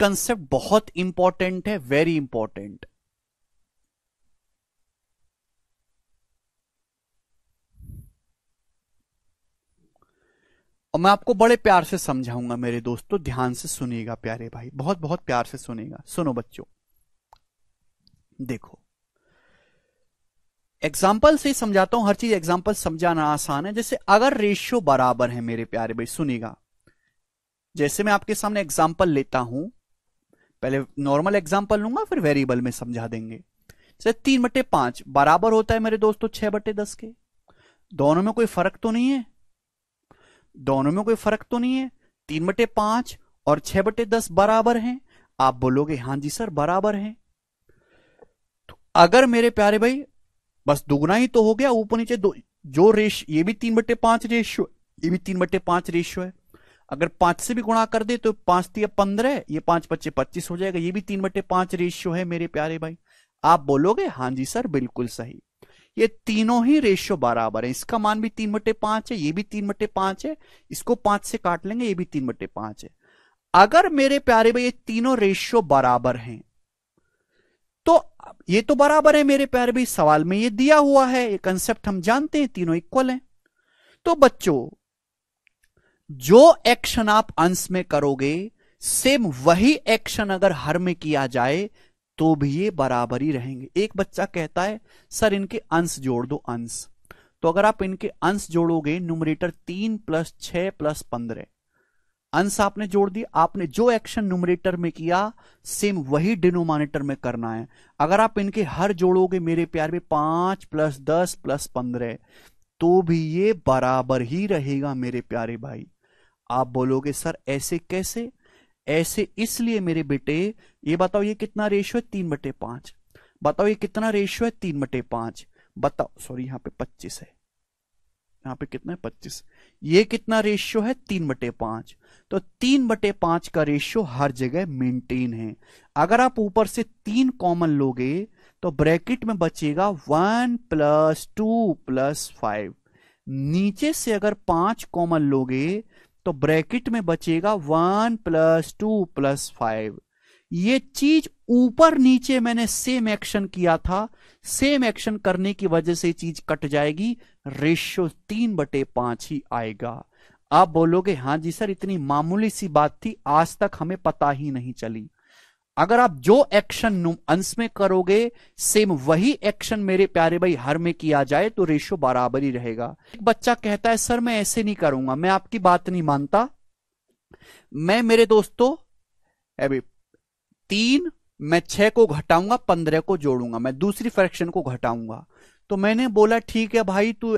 concept बहुत important है very important और मैं आपको बड़े प्यार से समझाऊंगा मेरे दोस्तों ध्यान से सुनिएगा प्यारे भाई बहुत बहुत प्यार से सुनिएगा सुनो बच्चों देखो एग्जाम्पल से ही समझाता हूं हर चीज एग्जाम्पल समझाना आसान है जैसे अगर रेशियो बराबर है मेरे प्यारे भाई सुनिएगा जैसे मैं आपके सामने एग्जाम्पल लेता हूं पहले नॉर्मल एग्जाम्पल लूंगा फिर वेरिएबल में समझा देंगे सर तीन बटे पांच बराबर होता है मेरे दोस्तों छह बटे दस के दोनों में कोई फर्क तो नहीं है दोनों में कोई फर्क तो नहीं है तीन बटे पांच और छह बटे दस बराबर हैं आप बोलोगे हां जी सर बराबर हैं तो अगर मेरे प्यारे भाई बस दुगना ही तो हो गया ऊपर नीचे दो जो रेश ये भी तीन बटे पांच रेशियो ये भी तीन बटे पांच रेशियो है अगर पांच से भी गुणा कर दे तो पांच तीन पंद्रह ये पांच बच्चे पच्चीस हो जाएगा ये भी तीन बटे पांच रेशियो है मेरे प्यारे भाई आप बोलोगे हाँ जी सर बिल्कुल सही ये तीनों ही रेशियो बराबर है इसका मान भी तीन बटे पांच है ये भी तीन बटे पांच है इसको पांच से काट लेंगे ये भी तीन बटे पांच है अगर मेरे प्यारे भाई ये तीनों रेशियो बराबर हैं तो ये तो बराबर है मेरे प्यारे भाई सवाल में ये दिया हुआ है ये कंसेप्ट हम जानते हैं तीनों इक्वल हैं तो बच्चों जो एक्शन आप अंश में करोगे सेम वही एक्शन अगर हर में किया जाए तो भी ये बराबर ही रहेंगे एक बच्चा कहता है सर इनके अंश जोड़ दो अंश तो अगर आप इनके अंश जोड़ोगे न्यूमरेटर तीन प्लस छह प्लस पंद्रह अंश आपने जोड़ दिया आपने जो एक्शन न्यूमरेटर में किया सेम वही डिनोमिनेटर में करना है अगर आप इनके हर जोड़ोगे मेरे प्यार में पांच प्लस दस प्लस पंद्रह तो भी ये बराबर ही रहेगा मेरे प्यारे भाई आप बोलोगे सर ऐसे कैसे ऐसे इसलिए मेरे बेटे ये बताओ ये कितना रेशियो है तीन बटे पांच बताओ ये कितना रेशियो है तीन बटे पांच बताओ सॉरी यहां पे पच्चीस है यहां पे कितना है पच्चीस ये कितना रेशियो है तीन बटे पांच तो तीन बटे पांच का रेशियो हर जगह मेंटेन है अगर आप ऊपर से तीन कॉमन लोगे तो ब्रैकेट में बचेगा one plus two plus five नीचे से अगर पांच कॉमन लोगे तो ब्रैकेट में बचेगा one plus two plus five ये चीज ऊपर नीचे मैंने सेम एक्शन किया था सेम एक्शन करने की वजह से चीज कट जाएगी रेशियो तीन बटे पांच ही आएगा आप बोलोगे हाँ जी सर इतनी मामूली सी बात थी आज तक हमें पता ही नहीं चली अगर आप जो एक्शन अंश में करोगे सेम वही एक्शन मेरे प्यारे भाई हर में किया जाए तो रेशो बराबर ही रहेगा एक बच्चा कहता है सर मैं ऐसे नहीं करूंगा मैं आपकी बात नहीं मानता मैं मेरे दोस्तों अभी तीन मैं छह को घटाऊंगा पंद्रह को जोड़ूंगा मैं दूसरी फ्रैक्शन को घटाऊंगा तो मैंने बोला ठीक है भाई तू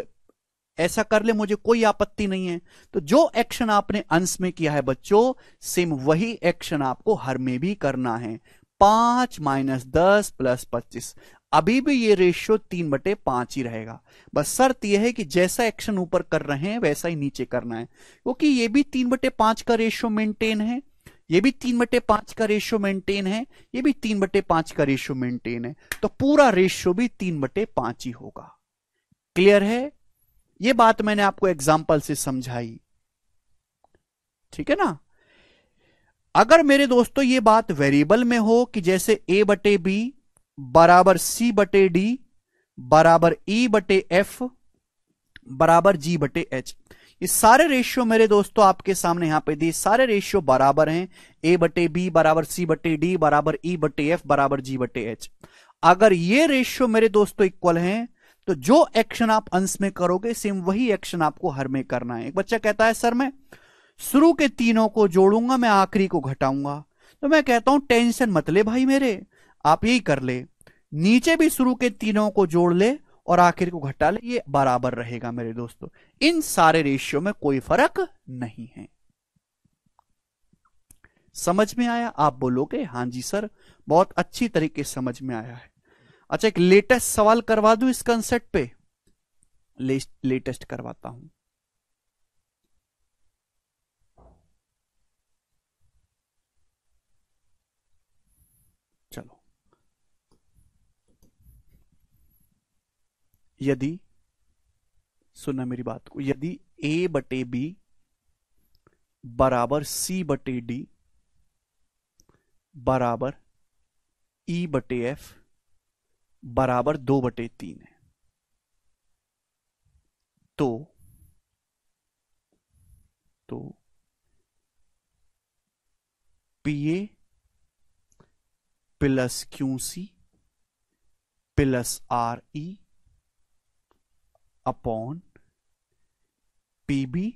ऐसा कर ले मुझे कोई आपत्ति नहीं है तो जो एक्शन आपने अंश में किया है बच्चों सेम वही एक्शन आपको हर में भी करना है पांच माइनस दस प्लस पच्चीस अभी भी ये रेशियो तीन बटे पांच ही रहेगा बस शर्त यह है कि जैसा एक्शन ऊपर कर रहे हैं वैसा ही नीचे करना है क्योंकि ये भी तीन बटे पांच का रेशियो मेंटेन है ये भी तीन बटे पांच का रेशियो मेंटेन है ये भी तीन बटे पांच का रेशियो मेंटेन है तो पूरा रेशियो भी तीन बटे पांच ही होगा क्लियर है ये बात मैंने आपको एग्जाम्पल से समझाई ठीक है ना अगर मेरे दोस्तों ये बात वेरिएबल में हो कि जैसे ए बटे बी बराबर सी बटे डी बराबर ई e बटे एफ बराबर जी बटे एच ये सारे रेशियो मेरे दोस्तों आपके सामने यहां पे दिए सारे रेशियो बराबर हैं ए बटे बी बराबर सी बटे डी बराबर ई e बटे एफ बराबर जी बटे एच अगर ये रेशियो मेरे दोस्तों इक्वल हैं तो जो एक्शन आप अंश में करोगे सेम वही एक्शन आपको हर में करना है एक बच्चा कहता है सर मैं शुरू के तीनों को जोड़ूंगा मैं आखिरी को घटाऊंगा तो मैं कहता हूं टेंशन मत ले भाई मेरे आप यही कर ले नीचे भी शुरू के तीनों को जोड़ ले और आखिर को घटा ले ये बराबर रहेगा मेरे दोस्तों इन सारे रेशियो में कोई फर्क नहीं है समझ में आया आप बोलोगे हां जी सर बहुत अच्छी तरीके समझ में आया है अच्छा एक लेटेस्ट सवाल करवा दू इस कंसेप्ट पे लेटेस्ट करवाता हूं चलो यदि सुनना मेरी बात को यदि ए बटे बी बराबर सी बटे डी बराबर ई e बटे एफ बराबर दो बटे तीन है तो तो P A plus Q C plus R E upon P B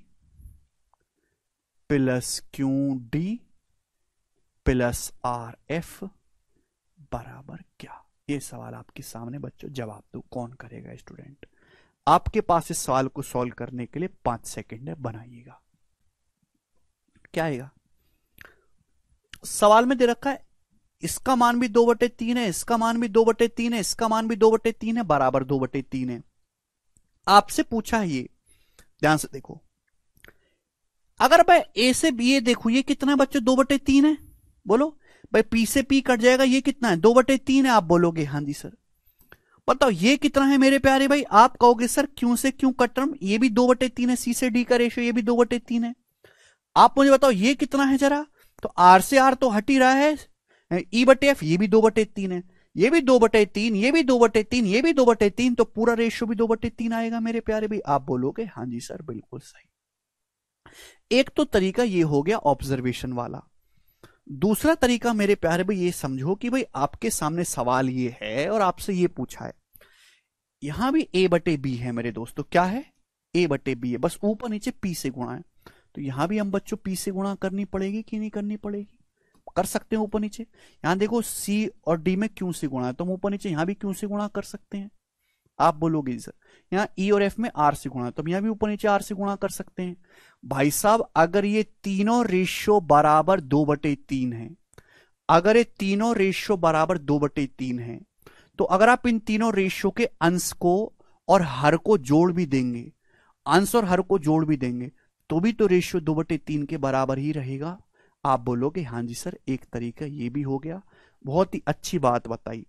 plus Q D plus R F बराबर क्या ये सवाल आपके सामने बच्चों जवाब दो कौन करेगा स्टूडेंट आपके पास इस सवाल को सॉल्व करने के लिए पांच सेकेंड है बनाइएगा क्या आएगा सवाल में दे रखा है इसका मान भी दो बटे तीन है इसका मान भी दो बटे तीन है इसका मान भी दो बटे तीन है बराबर दो बटे तीन है आपसे पूछा है ये ध्यान से देखो अगर मैं ए से बी ए देखू ये कितना बच्चों दो बटे तीन है बोलो भाई पी से पी कट जाएगा ये कितना है दो बटे तीन है आप बोलोगे हाँ जी सर बताओ ये कितना है मेरे प्यारे भाई आप कहोगे सर क्यों से क्यों कट टर्म ये भी दो बटे तीन है सी से डी का रेशियो ये भी दो बटे तीन है आप मुझे बताओ ये कितना है जरा तो आर से आर तो हट ही रहा है ई बटे एफ ये भी दो बटे तीन है ये भी दो बटे तीन ये भी दो बटे तीन ये भी दो बटे तीन तो पूरा रेशियो भी दो बटे तीन आएगा मेरे प्यारे भाई आप बोलोगे हाँ जी सर बिल्कुल सही एक तो तरीका ये हो गया ऑब्जर्वेशन वाला दूसरा तरीका मेरे प्यारे भाई ये समझो कि भाई आपके सामने सवाल ये है और आपसे ये पूछा है यहां भी ए बटे बी है मेरे दोस्तों तो क्या है ए बटे बी है बस ऊपर नीचे पी से गुणा है तो यहां भी हम बच्चों पी से गुणा करनी पड़ेगी कि नहीं करनी पड़ेगी कर सकते हैं ऊपर नीचे यहां देखो सी और डी में क्यों से गुणा है तो हम ऊपर नीचे यहां भी क्यों से गुणा कर सकते हैं आप बोलोगे सर यहाँ ई e और एफ में आर से गुणा तो हम यहाँ भी ऊपर नीचे आर से गुणा कर सकते हैं भाई साहब अगर ये तीनों रेशियो बराबर दो बटे तीन है अगर ये तीनों रेशियो बराबर दो बटे तीन है तो अगर आप इन तीनों रेशियो के अंश को और हर को जोड़ भी देंगे अंश और हर को जोड़ भी देंगे तो भी तो रेशियो दो बटे तीन के बराबर ही रहेगा आप बोलोगे हाँ जी सर एक तरीका ये भी हो गया बहुत ही अच्छी बात बताई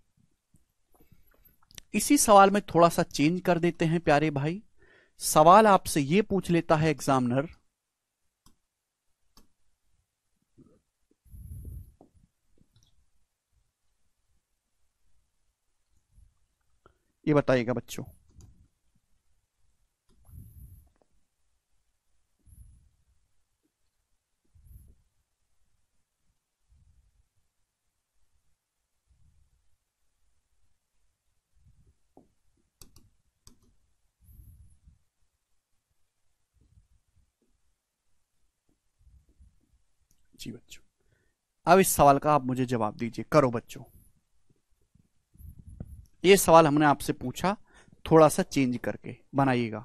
इसी सवाल में थोड़ा सा चेंज कर देते हैं प्यारे भाई सवाल आपसे ये पूछ लेता है एग्जामिनर ये बताइएगा बच्चों जी बच्चों अब इस सवाल का आप मुझे जवाब दीजिए करो बच्चों ये सवाल हमने आपसे पूछा थोड़ा सा चेंज करके बनाइएगा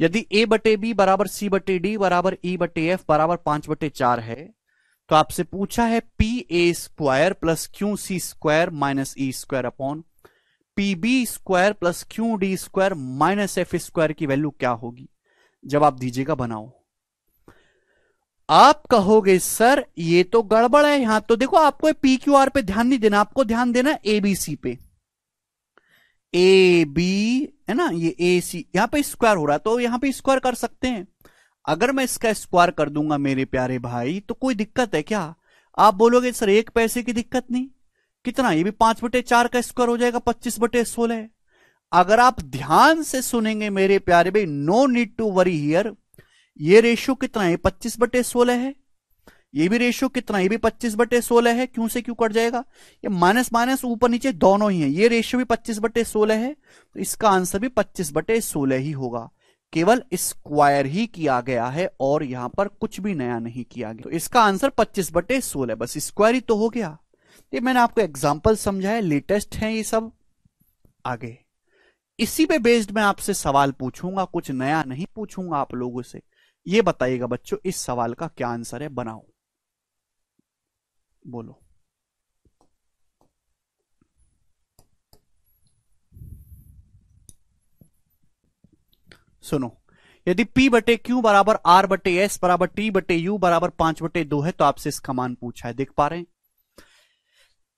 यदि ए बटे बी बराबर सी बटे डी बराबर ई e बटे एफ बराबर पांच बटे चार है तो आपसे पूछा है P A square plus Q C square minus E square upon P B square plus Q D square minus F square की वैल्यू क्या होगी जवाब दीजिएगा बनाओ आप कहोगे सर ये तो गड़बड़ है यहां तो देखो आपको पी क्यू आर पे ध्यान नहीं देना आपको ध्यान देना एबीसी पे ए बी है ना ये ए सी यहां पे स्क्वायर हो रहा है तो यहां पे स्क्वायर कर सकते हैं अगर मैं इसका स्क्वायर कर दूंगा मेरे प्यारे भाई तो कोई दिक्कत है क्या आप बोलोगे सर एक पैसे की दिक्कत नहीं कितना ये भी पांच बटे चार का स्क्वायर हो जाएगा पच्चीस बटे सोलह अगर आप ध्यान से सुनेंगे मेरे प्यारे भाई no need to worry here ये रेशियो कितना है पच्चीस बटे सोलह है ये भी रेशियो कितना ये भी पच्चीस बटे सोलह है क्यों से क्यों कट जाएगा ये माइनस माइनस ऊपर नीचे दोनों ही है ये रेशियो भी पच्चीस बटे सोलह है तो इसका आंसर भी पच्चीस बटे सोलह ही होगा केवल स्क्वायर ही किया गया है और यहां पर कुछ भी नया नहीं किया गया तो इसका आंसर पच्चीस बटे सोलह बस स्क्वायर ही तो हो गया ये मैंने आपको एग्जाम्पल समझाया लेटेस्ट है ये सब आगे इसी पे बेस्ड मैं आपसे सवाल पूछूंगा कुछ नया नहीं पूछूंगा आप लोगों से ये बताइएगा बच्चों इस सवाल का क्या आंसर है बनाओ बोलो सुनो यदि P बटे क्यू बराबर आर बटे एस बराबर टी बटे यू बराबर पांच बटे दो है तो आपसे इसका मान पूछा है देख पा रहे हैं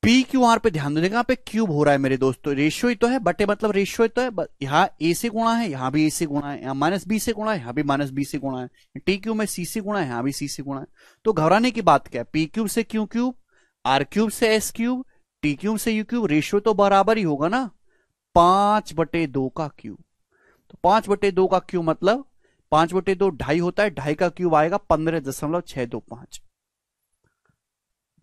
पी क्यू आर पे ध्यान देगा पे क्यूब हो रहा है मेरे दोस्तों रेशियो तो ही तो है बटे मतलब रेशियो ही तो है यहाँ ए से गुणा है यहाँ भी ए से गुणा है यहाँ माइनस बी से गुणा है यहाँ भी माइनस बी से गुणा है टी क्यू में सी से गुणा है यहाँ भी सी से गुणा है तो घबराने की बात क्या है पी क्यूब से क्यू क्यूब आर क्यूब से एस क्यूब टी क्यूब से यू क्यूब रेशियो तो बराबर ही होगा ना पांच बटे दो का क्यूब तो पांच बटे दो का क्यूब मतलब पांच बटे दो ढाई होता है ढाई का क्यूब आएगा पंद्रह दशमलव छह दो पांच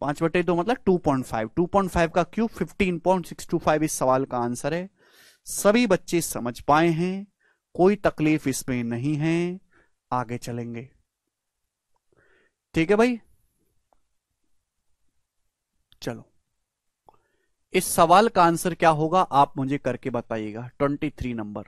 पांच बटे दो मतलब two point five two point five का cube fifteen point six two five इस सवाल का आंसर है सभी बच्चे समझ पाए हैं कोई तकलीफ इसमें नहीं है आगे चलेंगे ठीक है भाई चलो इस सवाल का आंसर क्या होगा आप मुझे करके बताइएगा ट्वेंटी थ्री नंबर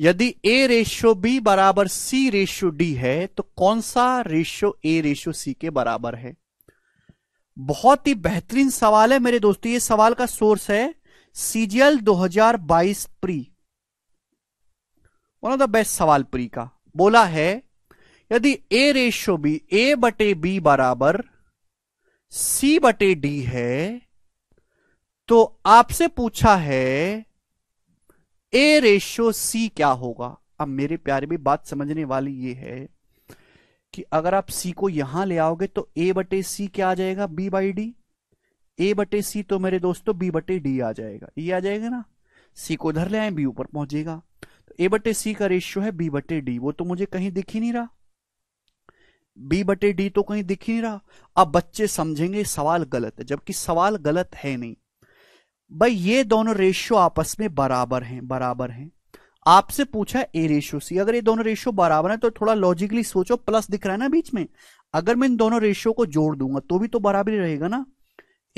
यदि ए रेशियो बी बराबर सी रेशियो डी है तो कौन सा रेशियो ए रेशियो सी के बराबर है बहुत ही बेहतरीन सवाल है मेरे दोस्तों ये सवाल का सोर्स है CGL 2022 pre one of the best सवाल प्री का बोला है यदि ए रेशियो बी ए बटे बी बराबर सी बटे डी है तो आपसे पूछा है ए रेशियो सी क्या होगा अब मेरे प्यारे में बात समझने वाली ये है कि अगर आप सी को यहां ले आओगे तो ए बटे सी क्या आ जाएगा बी बाई डी ए बटे सी तो मेरे दोस्तों बी बटे डी आ जाएगा ये आ जाएगा ना सी को उधर ले आए बी ऊपर पहुंचेगा तो ए बटे सी का रेशियो है बी बटे डी वो तो मुझे कहीं दिख ही नहीं रहा बी बटे डी तो कहीं दिख ही नहीं रहा अब बच्चे समझेंगे सवाल गलत है जबकि सवाल गलत है नहीं भाई ये दोनों रेशियो आपस में बराबर हैं बराबर हैं आपसे पूछा ए रेशियो सी अगर ये दोनों रेशियो बराबर है तो थोड़ा लॉजिकली सोचो प्लस दिख रहा है ना बीच में अगर मैं इन दोनों रेशियो को जोड़ दूंगा तो भी तो बराबर रहेगा ना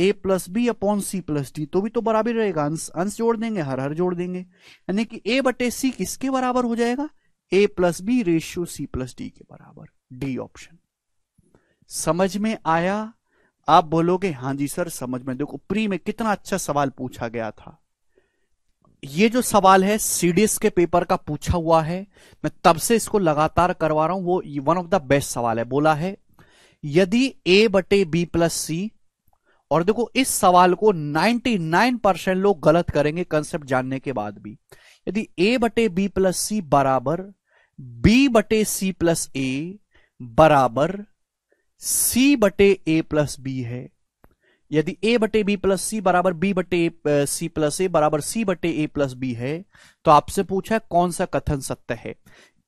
A plus B upon C plus D तो भी तो बराबर रहेगा अंश अंश जोड़ देंगे हर हर जोड़ देंगे यानी कि ए बटे सी किसके बराबर हो जाएगा A plus B ratio C plus D के बराबर डी ऑप्शन समझ में आया आप बोलोगे हाँ जी सर समझ में देखो प्री में कितना अच्छा सवाल पूछा गया था ये जो सवाल है सीडीएस के पेपर का पूछा हुआ है मैं तब से इसको लगातार करवा रहा हूं वो वन ऑफ द बेस्ट सवाल है बोला है यदि ए बटे बी प्लस सी और देखो इस सवाल को 99 परसेंट लोग गलत करेंगे कंसेप्ट जानने के बाद भी यदि ए बटे बी प्लस सी बराबर बी बटे सी प्लस ए बराबर सी बटे ए प्लस बी है यदि ए बटे बी प्लस सी बराबर बी बटे सी प्लस ए बराबर सी बटे ए प्लस बी है तो आपसे पूछा है कौन सा कथन सत्य है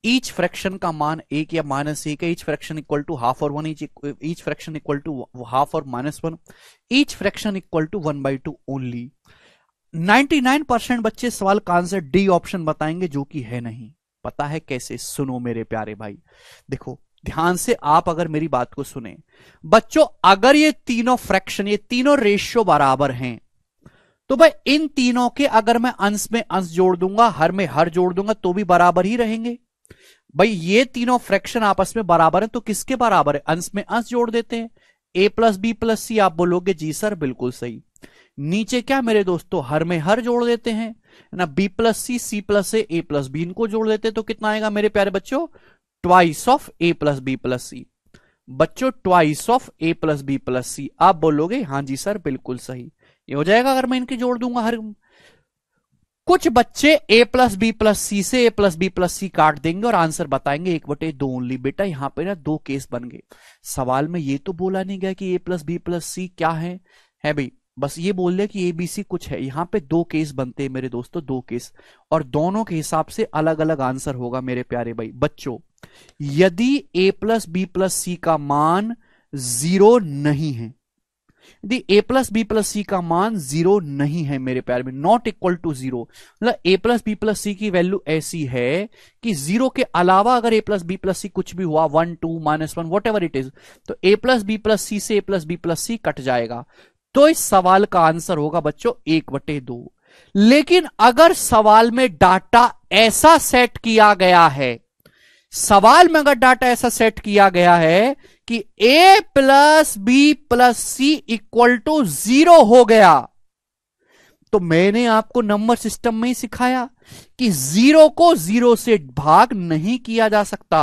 ईच फ्रैक्शन का मान एक या माइनस एक है each fraction equal to half और one each fraction equal to half और minus one each fraction equal to one by two only 99 percent बच्चे सवाल का आंसर डी ऑप्शन बताएंगे जो कि है नहीं पता है कैसे सुनो मेरे प्यारे भाई देखो ध्यान से आप अगर मेरी बात को सुने बच्चों अगर ये तीनों फ्रैक्शन ये तीनों रेशियो बराबर हैं तो भाई इन तीनों के अगर मैं अंश में अंश जोड़ दूंगा हर में हर जोड़ दूंगा तो भी बराबर ही रहेंगे भाई ये तीनों फ्रैक्शन आपस में बराबर है तो किसके बराबर है अंश में अंश जोड़ देते हैं A plus B plus C आप बोलोगे जी सर बिल्कुल सही नीचे क्या मेरे दोस्तों हर में हर जोड़ देते हैं ना B plus C C plus A A plus B इनको जोड़ देते तो कितना आएगा मेरे प्यारे बच्चों twice of A plus B plus C बच्चों twice of A plus B plus C आप बोलोगे हाँ जी सर बिल्कुल सही ये हो जाएगा अगर मैं इनके जोड़ दूंगा हर कुछ बच्चे A plus B plus C से A plus B plus C काट देंगे और आंसर बताएंगे एक बटे दो ओनली बेटा यहाँ पे ना दो केस बन गए सवाल में ये तो बोला नहीं गया कि A plus B plus C क्या है है भाई बस ये बोल रहे कि ए बी सी कुछ है यहाँ पे दो केस बनते हैं मेरे दोस्तों दो केस और दोनों के हिसाब से अलग अलग आंसर होगा मेरे प्यारे भाई बच्चों यदि a plus B plus C का मान जीरो नहीं है यदि a plus B plus C का मान जीरो नहीं है मेरे प्यार में नॉट इक्वल टू जीरो मतलब a plus B plus C की वैल्यू ऐसी है कि जीरो के अलावा अगर a plus B plus C कुछ भी हुआ one two minus one whatever it is तो a plus B plus C से a plus B plus C cut जाएगा तो इस सवाल का आंसर होगा बच्चों एक बटे दो लेकिन अगर सवाल में डाटा ऐसा सेट किया गया है सवाल में अगर डाटा ऐसा सेट किया गया है कि A plus B plus C equal to zero हो गया तो मैंने आपको नंबर सिस्टम में ही सिखाया कि जीरो को जीरो से भाग नहीं किया जा सकता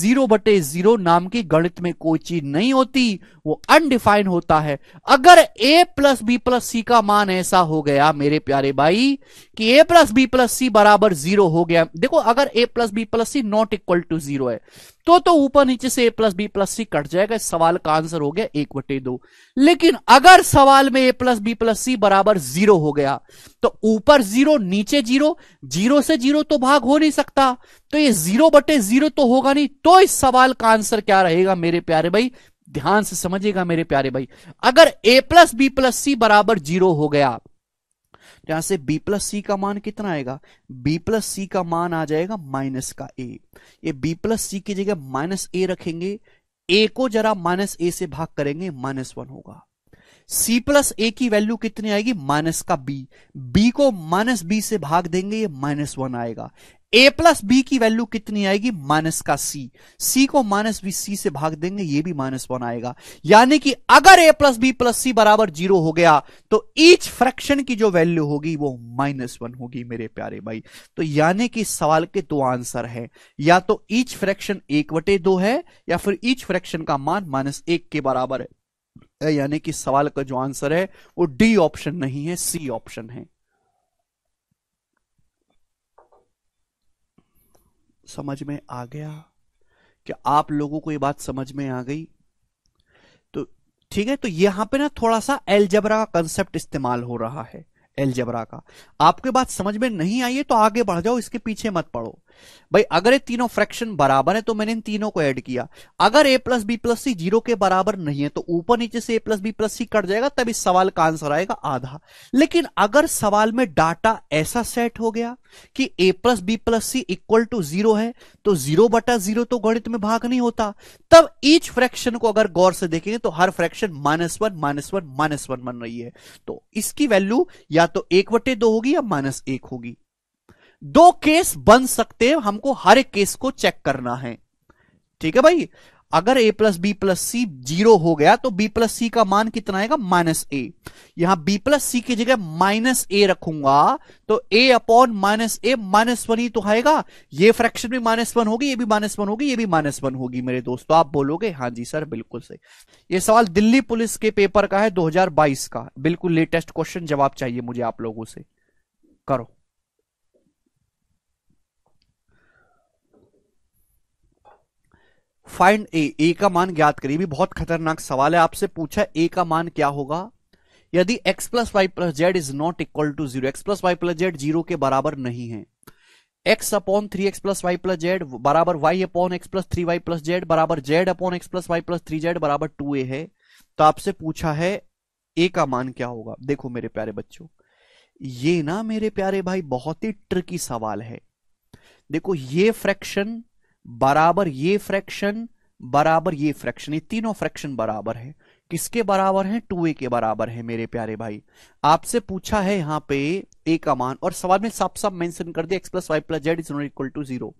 जीरो बटे जीरो नाम की गणित में कोई चीज नहीं होती वो अनडिफाइंड होता है अगर A plus B plus C का मान ऐसा हो गया मेरे प्यारे भाई कि A plus B plus C बराबर जीरो हो गया देखो अगर A plus B plus C not equal to zero है तो तो ऊपर नीचे से A plus B plus C cut जाएगा इस सवाल का आंसर हो गया एक बटे दो लेकिन अगर सवाल में A plus B plus C बराबर जीरो हो गया तो ऊपर जीरो नीचे जीरो जीरो से जीरो तो भाग हो नहीं सकता तो ये जीरो बटे जीरो तो होगा नहीं तो इस सवाल का आंसर क्या रहेगा मेरे प्यारे भाई ध्यान से समझिएगा मेरे प्यारे भाई अगर A plus B plus C बराबर जीरो हो गया यहां से बी प्लस सी का मान कितना आएगा बी प्लस सी का मान आ जाएगा माइनस का ए ये बी प्लस सी की जगह माइनस ए रखेंगे ए को जरा माइनस ए से भाग करेंगे माइनस वन होगा सी प्लस ए की वैल्यू कितनी आएगी माइनस का बी बी को माइनस बी से भाग देंगे ये माइनस वन आएगा ए प्लस बी की वैल्यू कितनी आएगी माइनस का सी सी को माइनस बी सी से भाग देंगे ये भी माइनस वन आएगा यानी कि अगर A plus B plus C बराबर जीरो हो गया तो ईच फ्रैक्शन की जो वैल्यू होगी वो माइनस वन होगी मेरे प्यारे भाई तो यानी कि सवाल के दो आंसर है या तो ईच फ्रैक्शन एक बटे दो है या फिर ईच फ्रैक्शन का मान माइनस एक के बराबर है यानी कि सवाल का जो आंसर है वो डी ऑप्शन नहीं है सी ऑप्शन है समझ में आ गया क्या आप लोगों को ये बात समझ में आ गई तो ठीक है तो यहां पे ना थोड़ा सा एलजबरा का कंसेप्ट इस्तेमाल हो रहा है एलजबरा का आपके बात समझ में नहीं आई है तो आगे बढ़ जाओ इसके पीछे मत पड़ो भाई अगर ये तीनों फ्रैक्शन बराबर है तो मैंने इन तीनों को ऐड किया अगर A plus B plus C zero के बराबर नहीं है तो ऊपर नीचे से A plus B plus C cut जाएगा तब इस सवाल का आंसर आएगा आधा लेकिन अगर सवाल में डाटा ऐसा सेट हो गया कि A plus B plus C equal to zero है तो जीरो बटा जीरो तो गणित में भाग नहीं होता तब ईच फ्रैक्शन को अगर गौर से देखेंगे तो हर fraction minus one minus one minus one बन रही है तो इसकी वैल्यू या तो एक बटे दो होगी या माइनस एक होगी दो केस बन सकते हैं हमको हर एक केस को चेक करना है ठीक है भाई अगर a plus B plus C zero हो गया तो b प्लस सी का मान कितना आएगा माइनस ए यहां b प्लस सी की जगह माइनस ए रखूंगा तो a upon minus A minus one ही तो आएगा ये फ्रैक्शन भी माइनस वन होगी ये भी माइनस वन होगी ये भी माइनस वन होगी मेरे दोस्तों आप बोलोगे हाँ जी सर बिल्कुल सही ये सवाल दिल्ली पुलिस के पेपर का है 2022 का बिल्कुल लेटेस्ट क्वेश्चन जवाब चाहिए मुझे आप लोगों से करो फाइंड ए ए का मान ज्ञात करिए भी बहुत खतरनाक सवाल है आपसे पूछा ए का मान क्या होगा यदि x plus Y plus Z is not equal to zero X plus Y plus Z zero के बराबर नहीं है x upon three X plus Y plus Z बराबर y upon X plus three Y plus Z बराबर Z upon X plus Y plus three Z बराबर two A है तो आपसे पूछा है ए का मान क्या होगा देखो मेरे प्यारे बच्चों ये ना मेरे प्यारे भाई बहुत ही ट्रिकी सवाल है देखो ये फ्रैक्शन बराबर ये फ्रैक्शन बराबर ये फ्रैक्शन ये तीनों फ्रैक्शन बराबर है किसके बराबर है टू ए के बराबर है मेरे प्यारे भाई आपसे पूछा है यहाँ पे ए का मान और सवाल में साफ साफ मेंशन कर दिया X plus Y plus Z is not equal to zero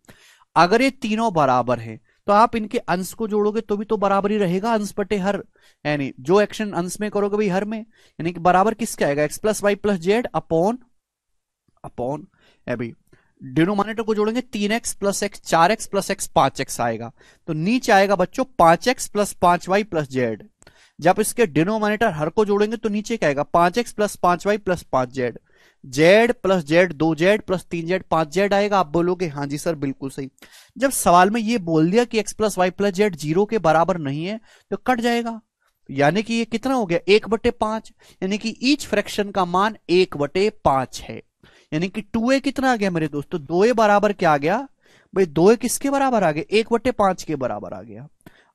अगर ये तीनों बराबर है तो आप इनके अंश को जोड़ोगे तो भी तो बराबर ही रहेगा अंश बटे हर यानी जो एक्शन अंश में करोगे भाई हर में यानी कि बराबर किसके आएगा X plus Y plus Z upon upon अभी डिनोमिनेटर को जोड़ेंगे तीन एक्स प्लस एक्स चार एक्स प्लस एक्स पांच एक्स आएगा तो नीचे आएगा बच्चों पांच एक्स प्लस पांच वाई प्लस जेड जब इसके डिनोमिनेटर हर को जोड़ेंगे तो नीचे क्या आएगा पांच एक्स प्लस पांच वाई प्लस पांच जेड जेड प्लस जेड दो जेड प्लस तीन जेड पांच जेड आएगा आप बोलोगे हाँ जी सर बिल्कुल सही जब सवाल में ये बोल दिया कि X plus Y plus Z zero के बराबर नहीं है तो कट जाएगा यानी कि ये कितना हो गया एक बटे पांच यानी कि ईच फ्रैक्शन का मान एक बटे पांच है यानी कि टू ए कितना आ गया मेरे दोस्तों दो ए बराबर क्या आ गया भाई दो ए किसके बराबर आ गया एक बट्टे पांच के बराबर आ गया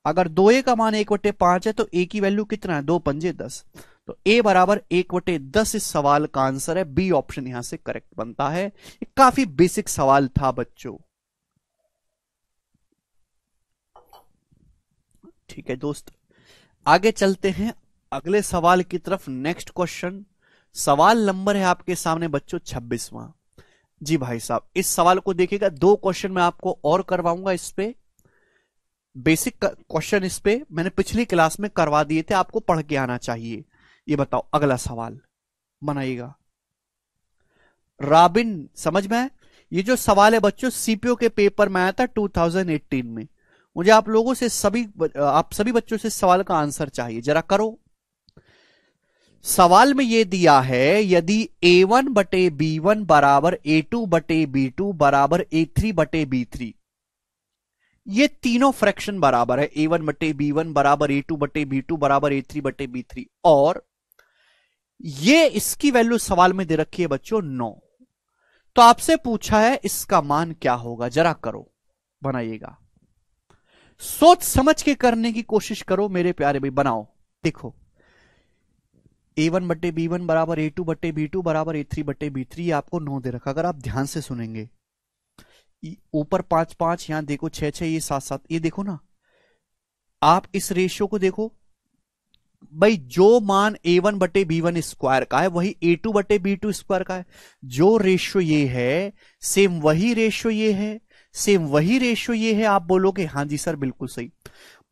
अगर दो ए का मान एक बट्टे पांच है तो ए की वैल्यू कितना है दो पंजे दस तो ए बराबर एक बटे दस इस सवाल का आंसर है बी ऑप्शन यहां से करेक्ट बनता है काफी बेसिक सवाल था बच्चों ठीक है दोस्त आगे चलते हैं अगले सवाल की तरफ नेक्स्ट क्वेश्चन सवाल नंबर है आपके सामने बच्चों छब्बीसवा जी भाई साहब इस सवाल को देखिएगा दो क्वेश्चन मैं आपको और करवाऊंगा इस पे बेसिक क्वेश्चन इस पे मैंने पिछली क्लास में करवा दिए थे आपको पढ़ के आना चाहिए ये बताओ अगला सवाल बनाइएगा राबिन समझ में ये जो सवाल है बच्चों सीपीओ के पेपर में आया था 2018 में मुझे आप लोगों से सभी आप सभी बच्चों से सवाल का आंसर चाहिए जरा करो सवाल में यह दिया है यदि ए वन बटे बी वन बराबर ए टू बटे बी टू बराबर ए थ्री बटे बी थ्री ये तीनों फ्रैक्शन बराबर है ए वन बटे बी वन बराबर ए टू बटे बी टू बराबर ए थ्री बटे बी थ्री और ये इसकी वैल्यू सवाल में दे रखी है बच्चों नौ तो आपसे पूछा है इसका मान क्या होगा जरा करो बनाइएगा सोच समझ के करने की कोशिश करो मेरे प्यारे भाई बनाओ देखो ए वन बट्टे बी वन बराबर ए टू बट्टे बी टू बराबर ए थ्री बट्टे बी थ्री आपको नौ दे रखा अगर आप ध्यान से सुनेंगे ऊपर पांच पांच यहां देखो छह छह ये सात सात ये देखो ना आप इस रेशियो को देखो भाई जो मान ए वन बटे बी वन स्क्वायर का है वही ए टू बटे बी टू स्क्वायर का है जो रेशियो ये है सेम वही रेशियो ये है सेम वही रेशियो ये है आप बोलोगे हाँ जी सर बिल्कुल सही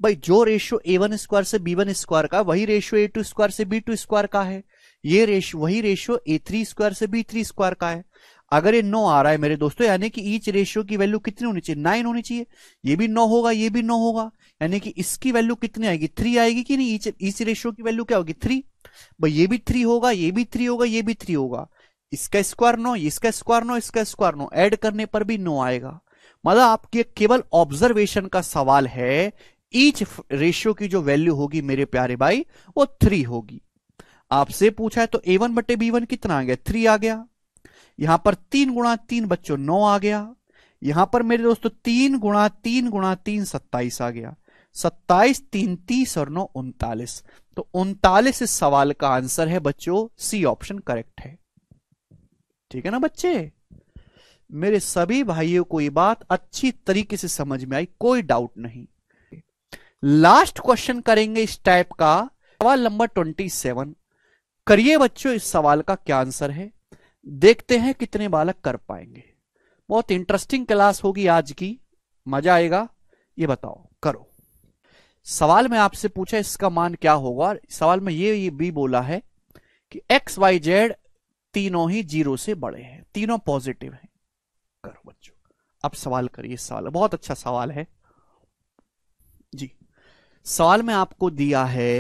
भाई जो रेशियो ए वन स्क्वायर से बी वन स्क्वायर का वही रेशियो ए टू स्क्वायर से बी टू स्क्वायर का है ये रेशियो वही रेशियो ए थ्री स्क्वायर से बी थ्री स्क्वायर का है अगर ये नौ आ रहा है मेरे दोस्तों यानी कि ईच रेशियो की वैल्यू कितनी होनी चाहिए नाइन होनी चाहिए ये भी नौ होगा ये भी नौ होगा यानी कि इसकी वैल्यू कितनी आएगी थ्री आएगी कि नहीं ईच रेशियो की वैल्यू क्या होगी थ्री भाई ये भी थ्री होगा ये भी थ्री होगा ये भी थ्री होगा इसका स्क्वायर नो इसका स्क्वायर नो इसका स्क्वायर नो ऐड करने पर भी नो आएगा मतलब आपके केवल ऑब्जर्वेशन का सवाल है ईच रेशियो की जो वैल्यू होगी मेरे प्यारे भाई वो थ्री होगी आपसे पूछा है तो ए वन बटे बी वन कितना आ गया थ्री आ गया यहां पर तीन गुणा तीन बच्चों नौ आ गया यहां पर मेरे दोस्तों तीन गुणा तीन गुणा तीन सत्ताईस आ गया सत्ताईस तीन तीस और नौ उनतालीस तो उनतालीस इस सवाल का आंसर है बच्चों सी ऑप्शन करेक्ट है ठीक है ना बच्चे मेरे सभी भाइयों को ये बात अच्छी तरीके से समझ में आई कोई डाउट नहीं लास्ट क्वेश्चन करेंगे इस टाइप का सवाल नंबर ट्वेंटी सेवन करिए बच्चों इस सवाल का क्या आंसर है देखते हैं कितने बालक कर पाएंगे बहुत इंटरेस्टिंग क्लास होगी आज की मजा आएगा ये बताओ करो सवाल में आपसे पूछा इसका मान क्या होगा सवाल में ये, ये भी बोला है कि एक्स वाई जेड तीनों ही जीरो से बड़े हैं तीनों पॉजिटिव हैं करो बच्चों अब सवाल करिए सवाल बहुत अच्छा सवाल है सवाल में आपको दिया है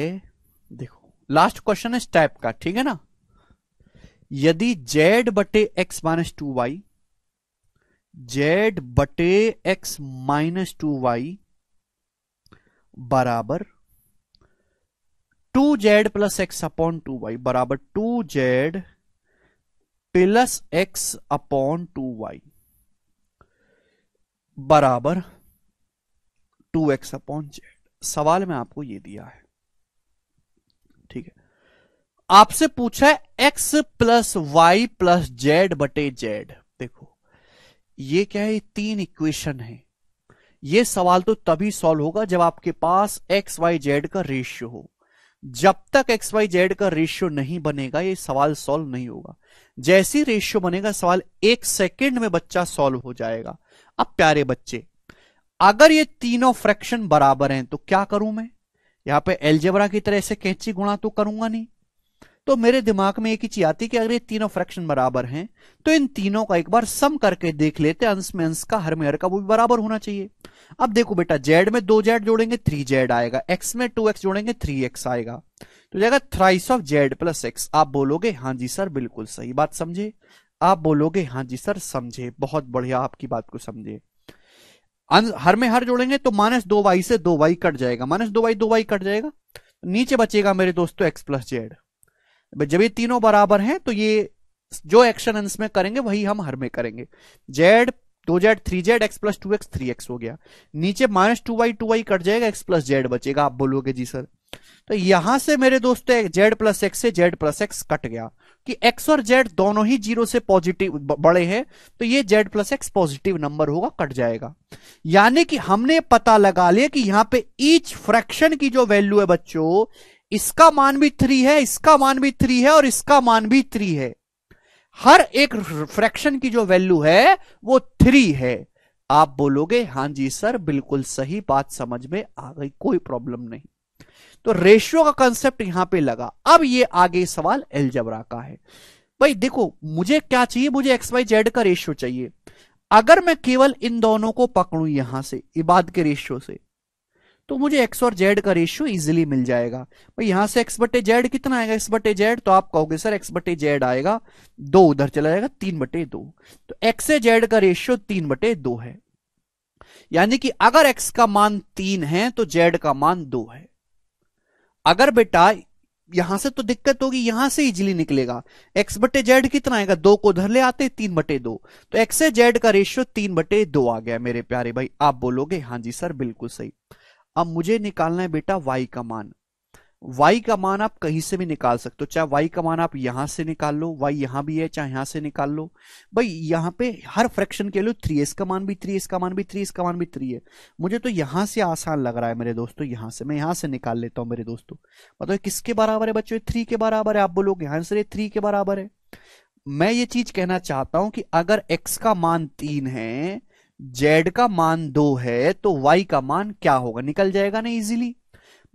देखो लास्ट क्वेश्चन है स्टेप का ठीक है ना यदि जेड बटे X minus two Y Z बटे एक्स माइनस टू वाई बराबर two Z plus X upon two Y बराबर two Z plus X upon two Y बराबर टू एक्स अपॉन जेड सवाल में आपको ये दिया है ठीक है आपसे पूछा है x plus Y plus Z बटे जेड देखो ये क्या है तीन इक्वेशन है ये सवाल तो तभी सॉल्व होगा जब आपके पास एक्स वाई जेड का रेशियो हो जब तक एक्स वाई जेड का रेशियो नहीं बनेगा ये सवाल सॉल्व नहीं होगा जैसी रेशियो बनेगा सवाल एक सेकेंड में बच्चा सॉल्व हो जाएगा अब प्यारे बच्चे अगर ये तीनों फ्रैक्शन बराबर हैं तो क्या करूं मैं यहां पे एल्जेबरा की तरह से कैंची गुणा तो करूंगा नहीं तो मेरे दिमाग में एक ही चीज आती कि अगर ये तीनों फ्रैक्शन बराबर हैं तो इन तीनों का एक बार सम करके देख लेते अंश में अंश का हर में हर का वो भी बराबर होना चाहिए अब देखो बेटा जेड में दो जेड जोड़ेंगे थ्री जेड आएगा एक्स में टू एक्स जोड़ेंगे थ्री एक्स आएगा तो जाएगा thrice of z plus x आप बोलोगे हाँ जी सर बिल्कुल सही बात समझे आप बोलोगे हाँ जी सर समझे बहुत बढ़िया आपकी बात को समझे हर में हर जोड़ेंगे तो माइनस दो वाई से दो वाई कट जाएगा माइनस दो वाई दो वाई कट जाएगा नीचे बचेगा मेरे दोस्तों एक्स प्लस जेड जब ये तीनों बराबर हैं तो ये जो एक्शन अंश में करेंगे वही हम हर में करेंगे जेड दो z three z x plus two x three x हो गया नीचे minus two y two y cut जाएगा एक्स प्लस जेड बचेगा आप बोलोगे जी सर तो यहां से मेरे दोस्तों जेड प्लस एक्स से जेड प्लस एक्स कट गया कि एक्स और जेड दोनों ही जीरो से पॉजिटिव बड़े हैं तो ये z plus x positive number होगा कट जाएगा यानी कि हमने पता लगा लिया कि यहां पे ईच फ्रैक्शन की जो वैल्यू है बच्चों इसका मान भी थ्री है इसका मान भी थ्री है और इसका मान भी थ्री है हर एक फ्रैक्शन की जो वैल्यू है वो थ्री है आप बोलोगे हां जी सर बिल्कुल सही बात समझ में आ गई कोई प्रॉब्लम नहीं तो रेशियो का कंसेप्ट यहां पे लगा अब ये आगे सवाल एलजबरा का है भाई देखो मुझे क्या चाहिए मुझे एक्स वाई जेड का रेशियो चाहिए अगर मैं केवल इन दोनों को पकड़ू यहां से इबाद के रेशियो से तो मुझे एक्स और जेड का रेशियो इजिली मिल जाएगा भाई यहां से एक्स बटे जेड कितना आएगा एक्स बटे जेड तो आप कहोगे सर एक्स बटे जेड आएगा दो उधर चला जाएगा तीन बटे दो तो एक्स से जेड का रेशियो तीन बटे दो है यानी कि अगर एक्स का मान तीन है तो जेड का मान दो है अगर बेटा यहां से तो दिक्कत होगी यहां से इजिली निकलेगा एक्स बटे जेड कितना आएगा दो को उधर ले आते तीन बटे दो तो एक्स जेड का रेशियो तीन बटे दो आ गया मेरे प्यारे भाई आप बोलोगे हाँ जी सर बिल्कुल सही अब मुझे निकालना है बेटा वाई का मान y का मान आप कहीं से भी निकाल सकते हो चाहे y का मान आप यहां से निकाल लो y यहां भी है चाहे यहां से निकाल लो भाई यहां पे हर फ्रैक्शन के लिए थ्री एस का मान भी थ्री एस का मान भी थ्री एस का मान भी थ्री है मुझे तो यहां से आसान लग रहा है मेरे दोस्तों यहां से मैं यहां से निकाल लेता हूं मेरे दोस्तों बताओ किसके बराबर है बच्चों थ्री के बराबर है आप बोलोगे आंसर हाँ ये थ्री के बराबर है मैं ये चीज कहना चाहता हूं कि अगर एक्स का मान तीन है जेड का मान दो है तो वाई का मान क्या होगा निकल जाएगा ना इजिली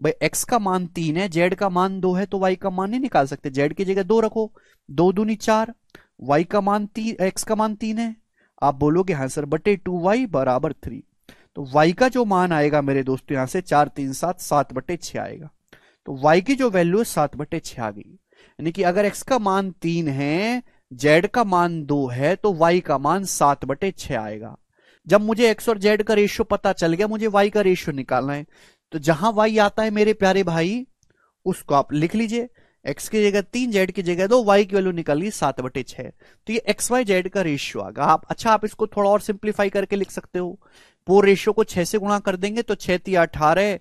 भाई एक्स का मान तीन है जेड का मान दो है तो वाई का मान नहीं निकाल सकते जेड की जगह दो रखो दो दूनी चार वाई का मान तीन एक्स का मान तीन है आप बोलोगे हाँ सर बटे टू वाई बराबर थ्री तो वाई का जो मान आएगा मेरे दोस्तों यहां से चार तीन सात सात बटे छ आएगा तो वाई की जो वैल्यू है सात बटे छ आ गई यानी कि अगर एक्स का मान तीन है जेड का मान दो है तो वाई का मान सात बटे छ आएगा जब मुझे एक्स और जेड का रेशियो पता चल गया मुझे वाई का रेशियो निकालना है तो जहां वाई आता है मेरे प्यारे भाई उसको आप लिख लीजिए एक्स की जगह तीन जेड की जगह दो वाई की वैल्यू निकल गई सात बटे छह तो ये एक्स वाई जेड का रेशियो आ गया आप अच्छा आप इसको थोड़ा और सिंप्लीफाई करके लिख सकते हो पूरे रेशियो को छह से गुणा कर देंगे तो छह ती अठारह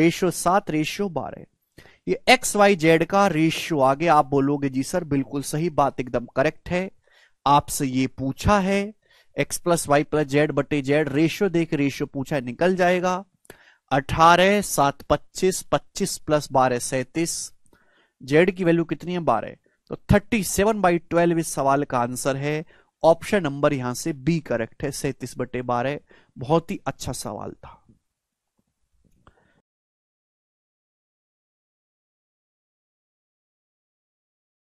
रेशियो सात रेशियो बारह ये एक्स वाई जेड का रेशियो आगे आप बोलोगे जी सर बिल्कुल सही बात एकदम करेक्ट है आपसे ये पूछा है x plus Y plus Z बटे जेड रेशियो देख रेशियो पूछा है निकल जाएगा अठारह सात पच्चीस पच्चीस प्लस बारह सैतीस जेड की वैल्यू कितनी है बारह तो थर्टी सेवन बाई ट्वेल्व इस सवाल का आंसर है ऑप्शन नंबर यहां से बी करेक्ट है सैतीस बटे बारह बहुत ही अच्छा सवाल था